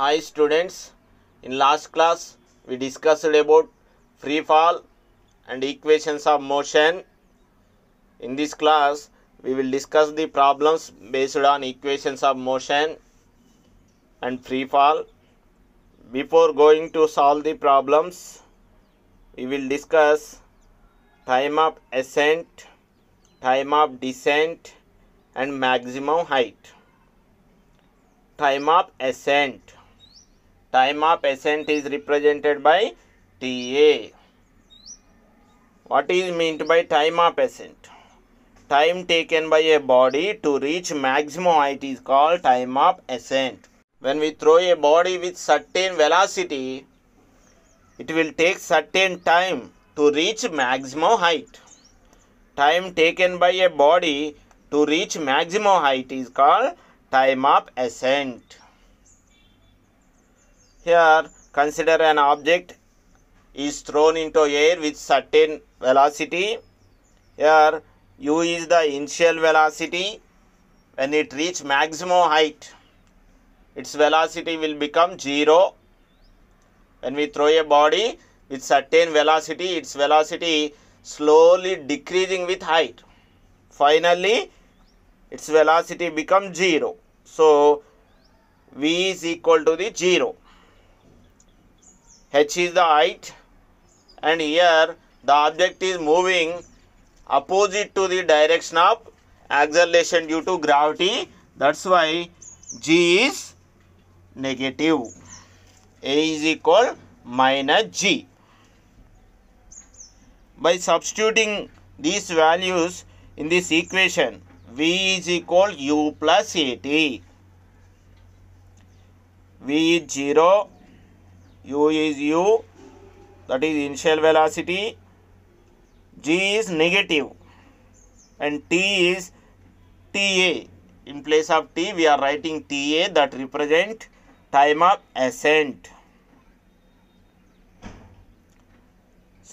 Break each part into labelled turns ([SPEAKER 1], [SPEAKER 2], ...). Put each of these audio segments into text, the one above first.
[SPEAKER 1] Hi students, in last class we discussed about free fall and equations of motion. In this class we will discuss the problems based on equations of motion and free fall. Before going to solve the problems, we will discuss time of ascent, time of descent and maximum height. Time of ascent Time of ascent is represented by TA. What is meant by time of ascent? Time taken by a body to reach maximum height is called time of ascent. When we throw a body with certain velocity, it will take certain time to reach maximum height. Time taken by a body to reach maximum height is called time of ascent. Here, consider an object is thrown into air with certain velocity. Here, u is the initial velocity. When it reach maximum height, its velocity will become 0. When we throw a body with certain velocity, its velocity slowly decreasing with height. Finally, its velocity becomes 0. So, v is equal to the 0 h is the height and here the object is moving opposite to the direction of acceleration due to gravity that's why g is negative a is equal minus g by substituting these values in this equation v is equal u plus at v is 0 u is u that is initial velocity g is negative and t is ta in place of t we are writing ta that represent time of ascent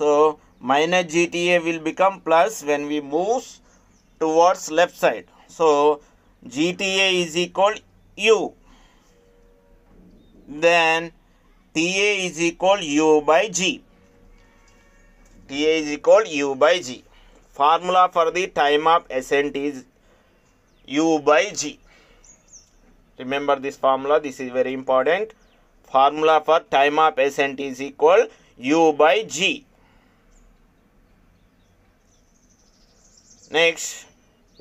[SPEAKER 1] so minus gta will become plus when we move towards left side so gta is equal u then t a is equal u by g t a is equal u by g formula for the time of ascent is u by g remember this formula this is very important formula for time of ascent is equal u by g next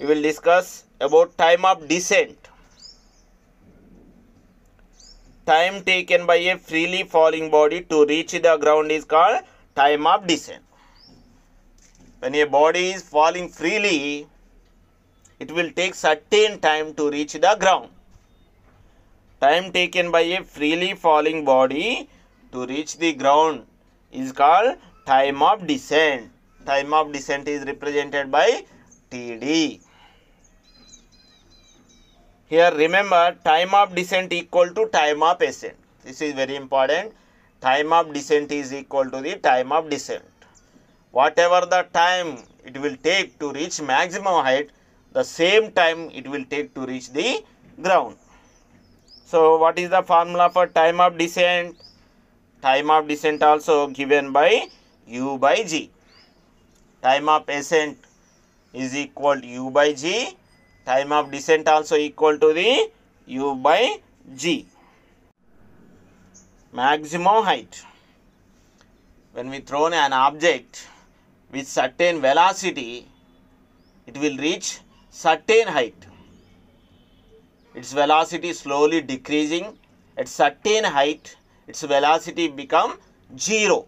[SPEAKER 1] we will discuss about time of descent time taken by a freely falling body to reach the ground is called time of descent. When a body is falling freely, it will take certain time to reach the ground. Time taken by a freely falling body to reach the ground is called time of descent. Time of descent is represented by TD. Here remember time of descent equal to time of ascent. This is very important. Time of descent is equal to the time of descent. Whatever the time it will take to reach maximum height, the same time it will take to reach the ground. So what is the formula for time of descent? Time of descent also given by u by g. Time of ascent is equal to u by g time of descent also equal to the u by g. Maximum height. When we throw an object with certain velocity, it will reach certain height. Its velocity slowly decreasing. At certain height, its velocity become zero.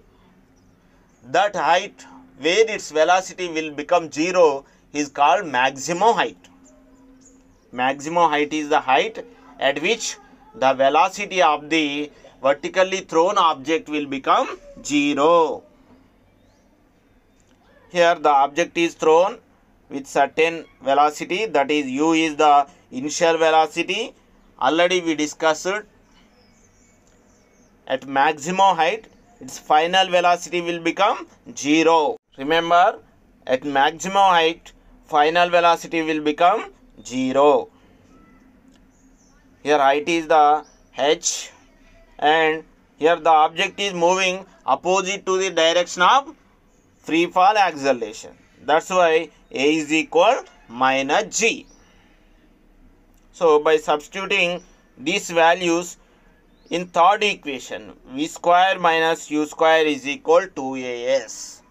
[SPEAKER 1] That height where its velocity will become zero is called maximum height maximum height is the height at which the velocity of the vertically thrown object will become 0. Here the object is thrown with certain velocity that is u is the initial velocity already we discussed at maximum height its final velocity will become 0. Remember at maximum height final velocity will become 0 here height is the h and here the object is moving opposite to the direction of free fall acceleration that's why a is equal minus g so by substituting these values in third equation v square minus u square is equal to as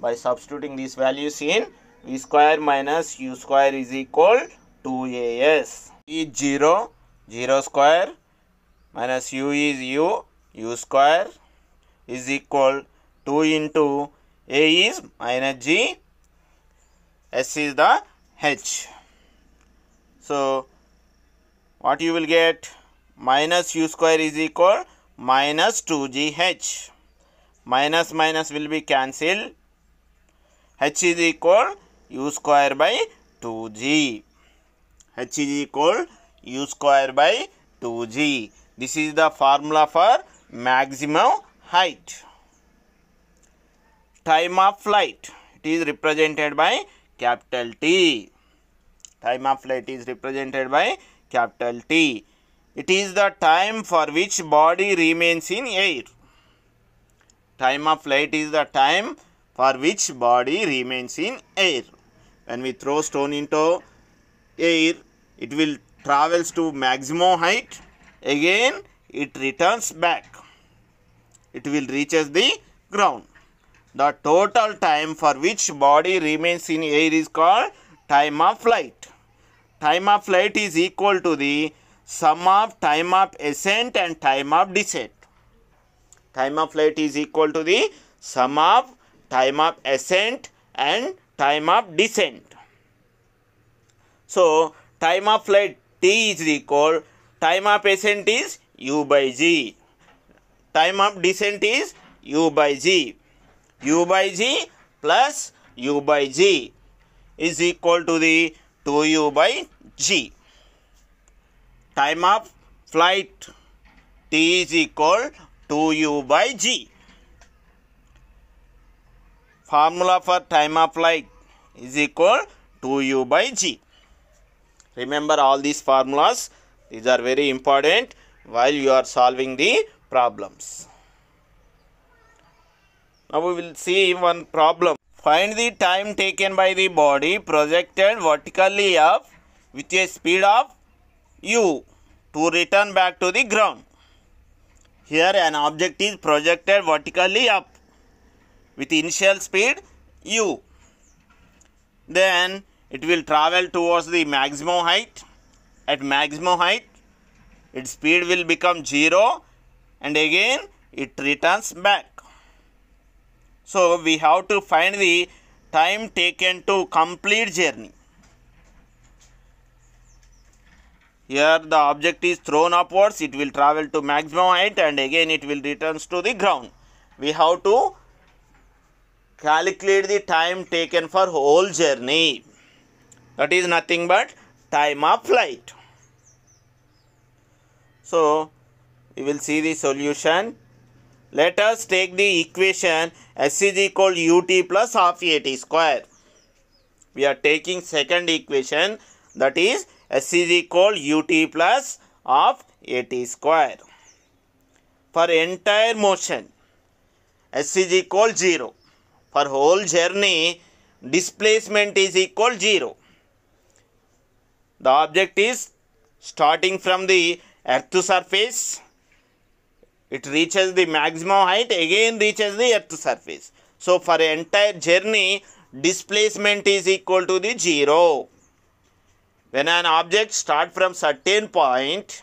[SPEAKER 1] by substituting these values in v square minus u square is equal to 2as. e 0, 0 square minus u is u, u square is equal 2 into a is minus g, s is the h. So, what you will get minus u square is equal minus 2gh minus minus will be cancelled h is equal u square by 2g. h is equal u square by 2g. This is the formula for maximum height. Time of flight. It is represented by capital T. Time of flight is represented by capital T. It is the time for which body remains in air. Time of flight is the time for which body remains in air when we throw stone into air it will travels to maximum height again it returns back it will reaches the ground the total time for which body remains in air is called time of flight time of flight is equal to the sum of time of ascent and time of descent time of flight is equal to the sum of time of ascent and time of descent. So, time of flight t is equal time of ascent is u by g. Time of descent is u by g. u by g plus u by g is equal to the 2u by g. Time of flight t is equal to u by g formula for time of flight is equal to u by g. Remember all these formulas. These are very important while you are solving the problems. Now we will see one problem. Find the time taken by the body projected vertically up with a speed of u to return back to the ground. Here an object is projected vertically up with initial speed u. Then it will travel towards the maximum height. At maximum height, its speed will become 0 and again it returns back. So we have to find the time taken to complete journey. Here the object is thrown upwards, it will travel to maximum height and again it will returns to the ground. We have to calculate the time taken for whole journey that is nothing but time of flight so we will see the solution let us take the equation s is equal ut plus half at square we are taking second equation that is s is equal ut plus half at square for entire motion s is equal 0 for whole journey displacement is equal 0 the object is starting from the earth surface it reaches the maximum height again reaches the earth surface so for entire journey displacement is equal to the 0 when an object start from certain point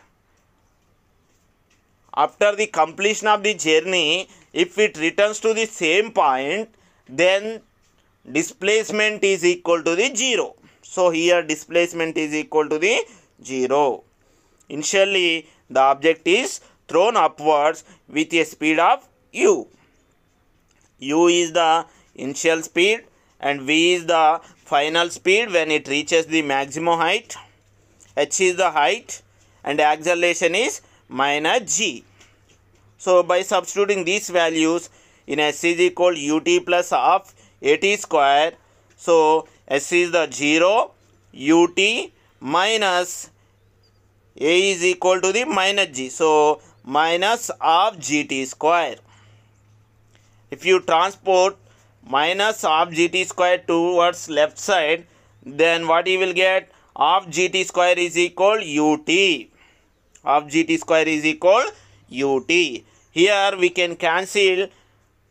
[SPEAKER 1] after the completion of the journey if it returns to the same point then displacement is equal to the 0 so here displacement is equal to the 0 initially the object is thrown upwards with a speed of u u is the initial speed and v is the final speed when it reaches the maximum height h is the height and acceleration is minus g so by substituting these values in SCG equal ut plus of at square. So S is the 0 ut minus a is equal to the minus g. So minus of gt square. If you transport minus of gt square towards left side, then what you will get? Of gt square is equal ut. Of gt square is equal ut. Here we can cancel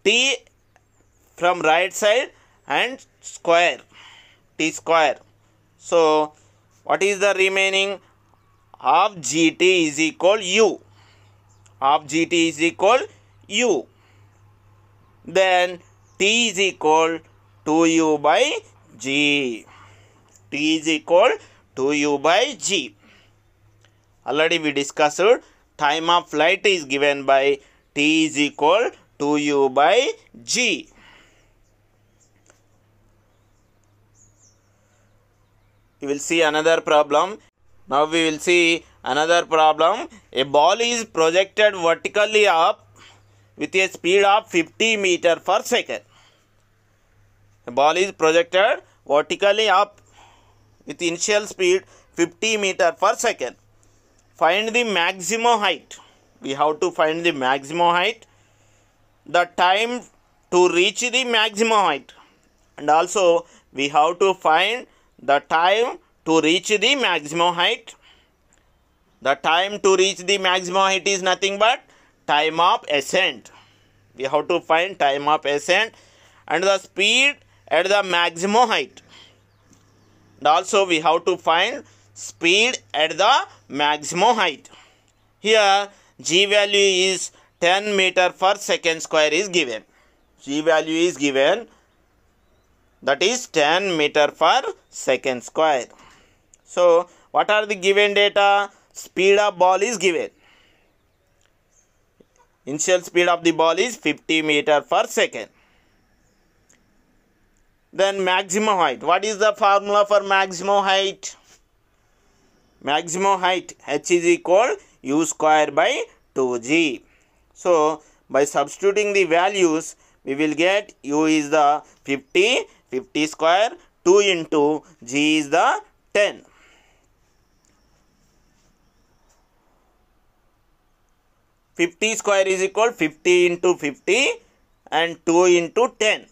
[SPEAKER 1] T from right side and square T square. So what is the remaining of GT is equal U of GT is equal U. Then T is equal to U by G. T is equal to U by G. Already we discussed time of flight is given by T is equal 2u by g. We will see another problem. Now we will see another problem. A ball is projected vertically up with a speed of 50 meter per second. A ball is projected vertically up with initial speed 50 meter per second. Find the maximum height. We have to find the maximum height the time to reach the maximum height and also we have to find the time to reach the maximum height the time to reach the maximum height is nothing but time of ascent we have to find time of ascent and the speed at the maximum height and also we have to find speed at the maximum height here g value is 10 meter per second square is given. G value is given that is 10 meter per second square. So, what are the given data? Speed of ball is given. Initial speed of the ball is 50 meter per second. Then maximum height. What is the formula for maximum height? Maximum height h is equal u square by 2g. So, by substituting the values, we will get u is the 50, 50 square, 2 into g is the 10. Fifty square is equal fifty into fifty and two into ten.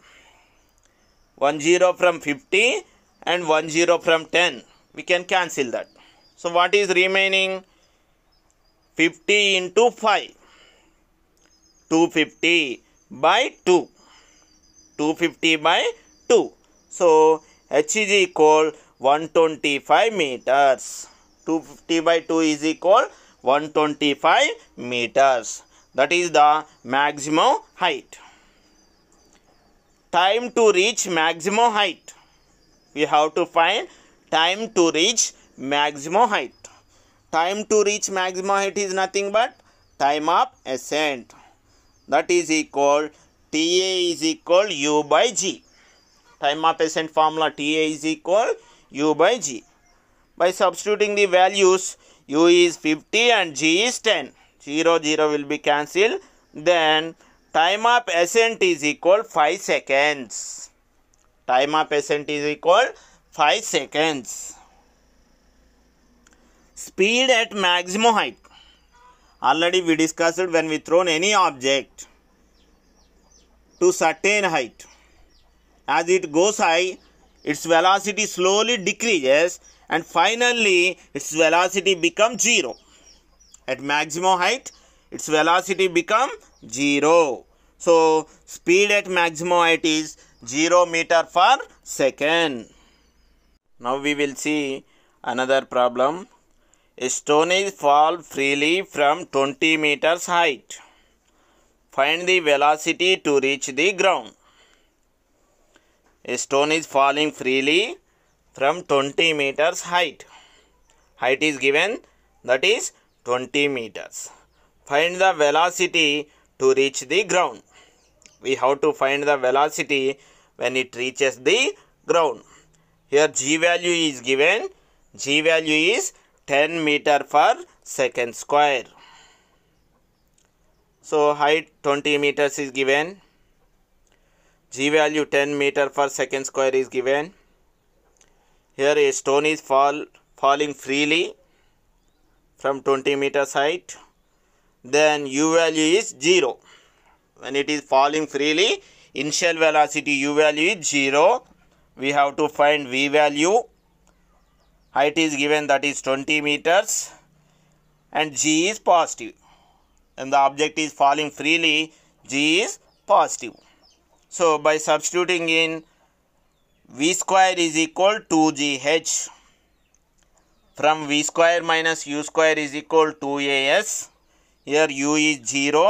[SPEAKER 1] One zero from fifty and one zero from ten. We can cancel that. So what is remaining? Fifty into five. 250 by 2. 250 by 2. So, H is equal 125 meters. 250 by 2 is equal 125 meters. That is the maximum height. Time to reach maximum height. We have to find time to reach maximum height. Time to reach maximum height is nothing but time of ascent that is equal TA is equal U by G. Time of ascent formula TA is equal U by G. By substituting the values U is 50 and G is 10. 0, 0 will be cancelled. Then time of ascent is equal 5 seconds. Time of ascent is equal 5 seconds. Speed at maximum height already we discussed when we thrown any object to certain height as it goes high its velocity slowly decreases and finally its velocity becomes zero at maximum height its velocity become zero so speed at maximum height is 0 meter per second now we will see another problem Stone fall freely from 20 meters height. Find the velocity to reach the ground. A stone is falling freely from 20 meters height. Height is given that is 20 meters. Find the velocity to reach the ground. We have to find the velocity when it reaches the ground. Here g value is given. g value is 10 meter per second square. So height 20 meters is given. G value 10 meter per second square is given. Here a stone is fall falling freely from 20 meters height. Then u value is 0. When it is falling freely, initial velocity u value is 0. We have to find v value height is given that is 20 meters and g is positive and the object is falling freely g is positive so by substituting in v square is equal to gh from v square minus u square is equal to as here u is 0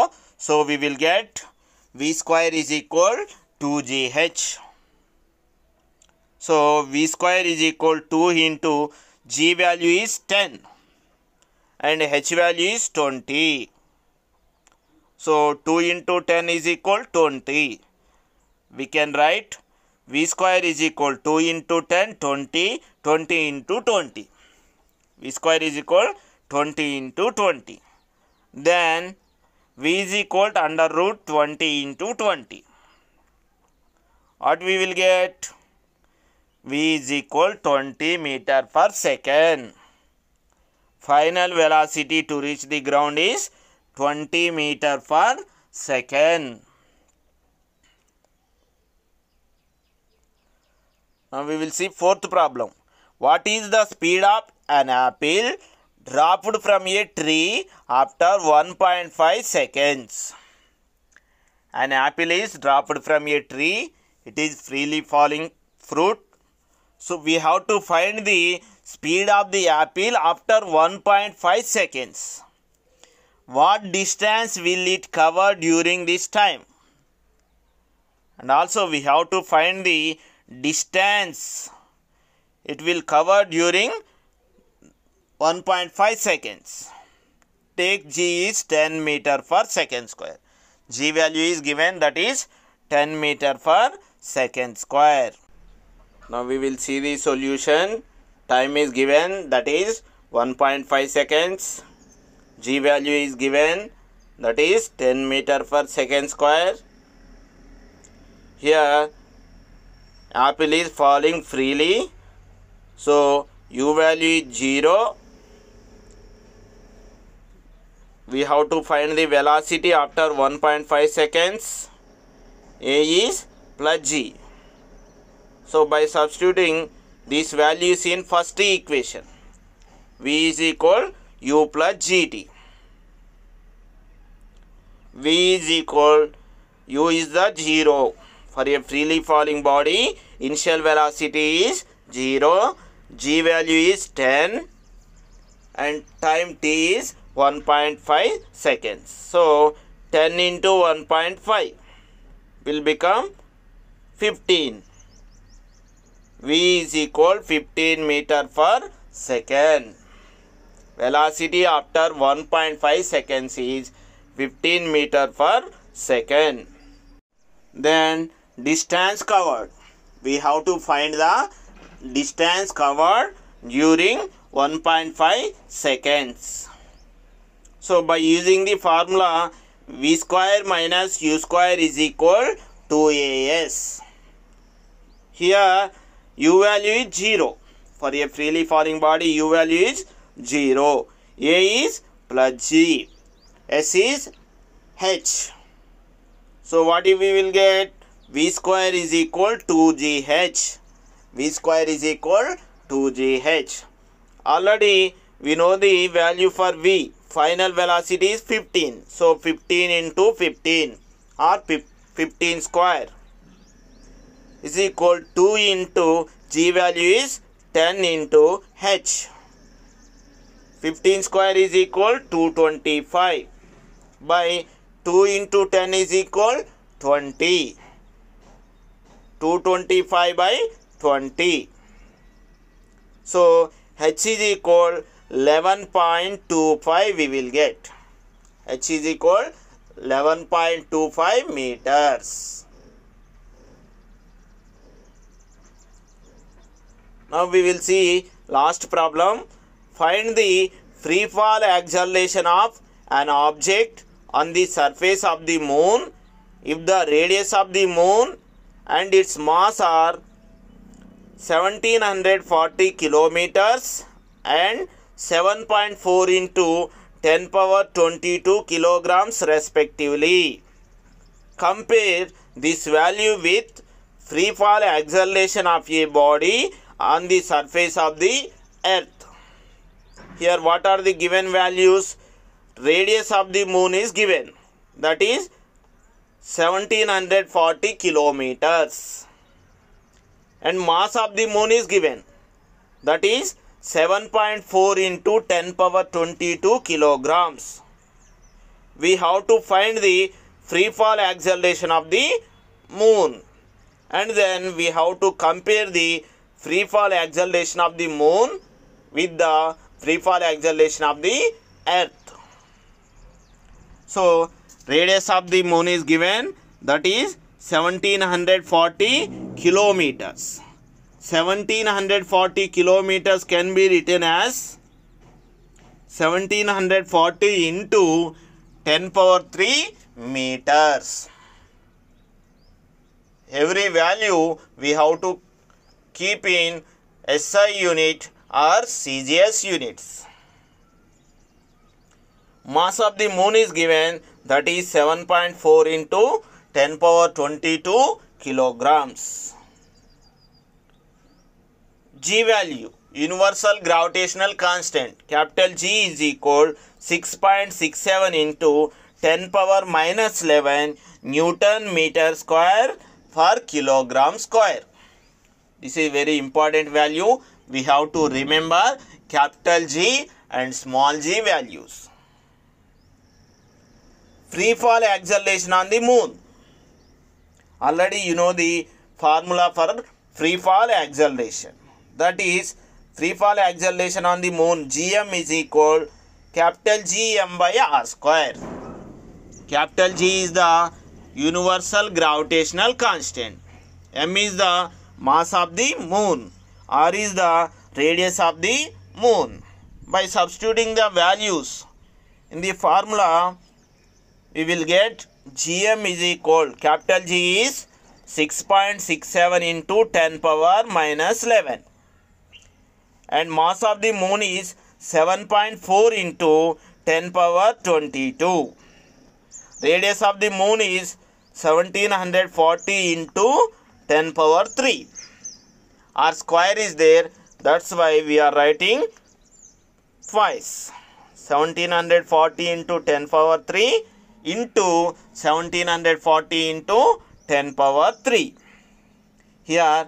[SPEAKER 1] so we will get v square is equal to gh so V square is equal to 2 into G value is 10 and H value is 20. So 2 into 10 is equal 20. We can write V square is equal 2 into 10 20 20 into 20. V square is equal 20 into 20. Then V is equal to under root 20 into 20. What we will get? v is equal 20 meter per second. Final velocity to reach the ground is 20 meter per second. Now we will see fourth problem. What is the speed of an apple dropped from a tree after 1.5 seconds? An apple is dropped from a tree. It is freely falling fruit so we have to find the speed of the apple after 1.5 seconds. What distance will it cover during this time? And also we have to find the distance it will cover during 1.5 seconds. Take g is 10 meter per second square. g value is given that is 10 meter per second square. Now we will see the solution. Time is given that is 1.5 seconds. G value is given that is 10 meter per second square. Here apple is falling freely. So U value is 0. We have to find the velocity after 1.5 seconds. A is plus G. So by substituting these values in first equation, V is equal U plus GT. V is equal U is the zero. For a freely falling body, initial velocity is zero, G value is 10 and time t is 1.5 seconds. So 10 into 1.5 will become 15 v is equal 15 meter per second. Velocity after 1.5 seconds is 15 meter per second. Then distance covered. We have to find the distance covered during 1.5 seconds. So by using the formula v square minus u square is equal to as. Here u value is 0 for a freely falling body u value is 0 a is plus g s is h so what if we will get v square is equal to gh v square is equal to gh already we know the value for v final velocity is 15 so 15 into 15 or 15 square is equal to 2 into g value is 10 into h. 15 square is equal to 25 by 2 into 10 is equal 20. 225 by 20. So h is equal 11.25 we will get. h is equal 11.25 meters. Now we will see last problem. Find the free fall acceleration of an object on the surface of the moon if the radius of the moon and its mass are 1740 kilometers and 7.4 into 10 power 22 kilograms respectively. Compare this value with free fall acceleration of a body on the surface of the earth. Here, what are the given values? Radius of the moon is given, that is 1740 kilometers, and mass of the moon is given, that is 7.4 into 10 power 22 kilograms. We have to find the free fall acceleration of the moon and then we have to compare the free fall acceleration of the moon with the free fall acceleration of the earth. So, radius of the moon is given that is 1740 kilometers. 1740 kilometers can be written as 1740 into 10 power 3 meters. Every value we have to keep in SI unit or CGS units. Mass of the moon is given that is 7.4 into 10 power 22 kilograms. G value universal gravitational constant capital G is equal 6.67 into 10 power minus 11 Newton meter square per kilogram square. This is very important value. We have to remember capital G and small g values. Free fall acceleration on the moon. Already you know the formula for free fall acceleration. That is free fall acceleration on the moon gm is equal capital gm by r square. Capital G is the universal gravitational constant. M is the mass of the moon r is the radius of the moon by substituting the values in the formula we will get gm is equal capital g is 6.67 into 10 power minus 11 and mass of the moon is 7.4 into 10 power 22 radius of the moon is 1740 into 10 power 3 our square is there that's why we are writing twice 1740 into 10 power 3 into 1740 into 10 power 3 here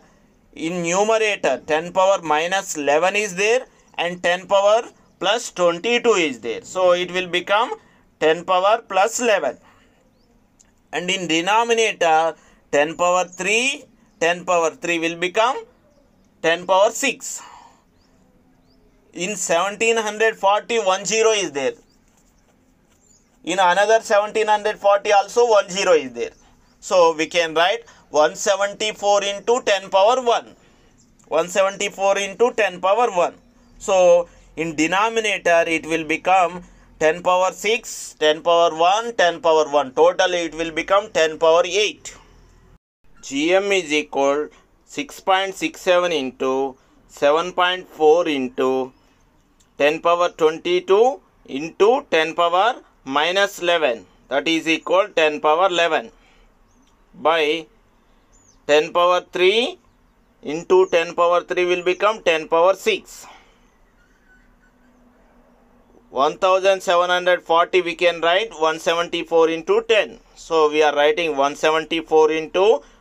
[SPEAKER 1] in numerator 10 power minus 11 is there and 10 power plus 22 is there so it will become 10 power plus 11 and in denominator 10 power 3 10 power 3 will become 10 power 6. In 1740, 1 0 is there. In another 1740 also 1 0 is there. So we can write 174 into 10 power 1. 174 into 10 power 1. So in denominator it will become 10 power 6, 10 power 1, 10 power 1. Total it will become 10 power 8. GM is equal 6.67 into 7.4 into 10 power 22 into 10 power minus 11 that is equal 10 power 11 by 10 power 3 into 10 power 3 will become 10 power 6 1740 we can write 174 into 10 so we are writing 174 into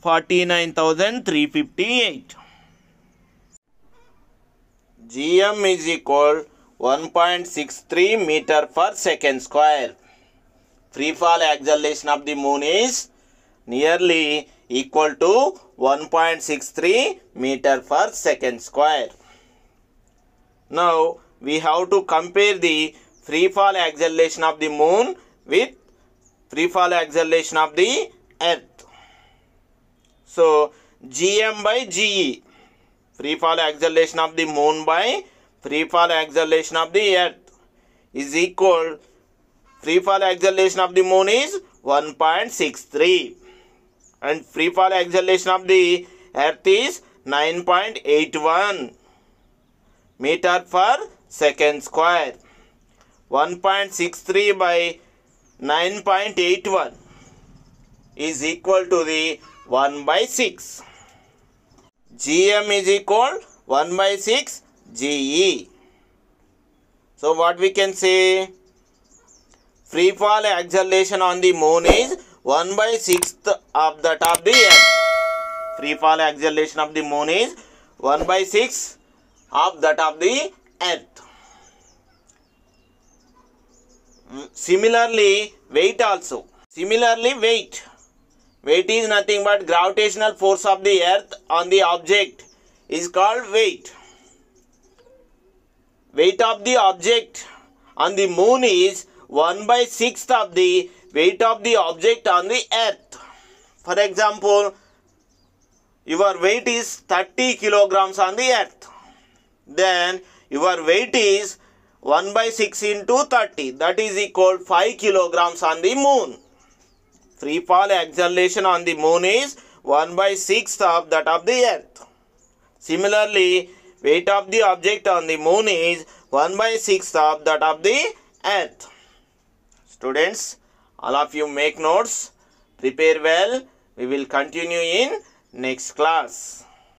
[SPEAKER 1] 49,358. GM is equal 1.63 meter per second square. Free fall acceleration of the moon is nearly equal to 1.63 meter per second square. Now we have to compare the free fall acceleration of the moon with free fall acceleration of the earth. So gm by ge, free fall acceleration of the moon by free fall acceleration of the earth is equal free fall acceleration of the moon is 1.63 and free fall acceleration of the earth is 9.81 meter per second square 1.63 by 9.81 is equal to the 1 by 6. GM is equal 1 by 6 GE. So what we can say? Free fall acceleration on the moon is 1 by 6th of that of the earth. Free fall acceleration of the moon is 1 by 6 of that of the earth. Mm, similarly, weight also. Similarly, weight. Weight is nothing but gravitational force of the earth on the object is called weight. Weight of the object on the moon is 1 by 6th of the weight of the object on the earth. For example, your weight is 30 kilograms on the earth. Then your weight is 1 by 6 into 30 that is equal 5 kilograms on the moon free fall acceleration on the moon is 1 by 6th of that of the earth. Similarly, weight of the object on the moon is 1 by 6th of that of the earth. Students, all of you make notes, prepare well, we will continue in next class.